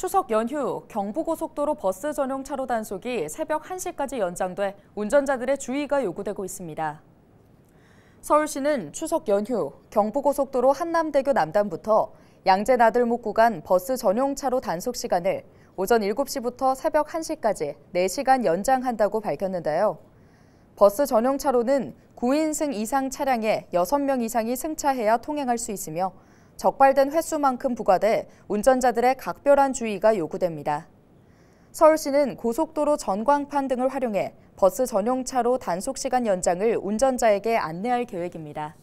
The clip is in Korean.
추석 연휴 경부고속도로 버스 전용 차로 단속이 새벽 1시까지 연장돼 운전자들의 주의가 요구되고 있습니다. 서울시는 추석 연휴 경부고속도로 한남대교 남단부터 양재나들목 구간 버스 전용 차로 단속 시간을 오전 7시부터 새벽 1시까지 4시간 연장한다고 밝혔는데요. 버스 전용 차로는 9인승 이상 차량에 6명 이상이 승차해야 통행할 수 있으며 적발된 횟수만큼 부과돼 운전자들의 각별한 주의가 요구됩니다. 서울시는 고속도로 전광판 등을 활용해 버스 전용 차로 단속 시간 연장을 운전자에게 안내할 계획입니다.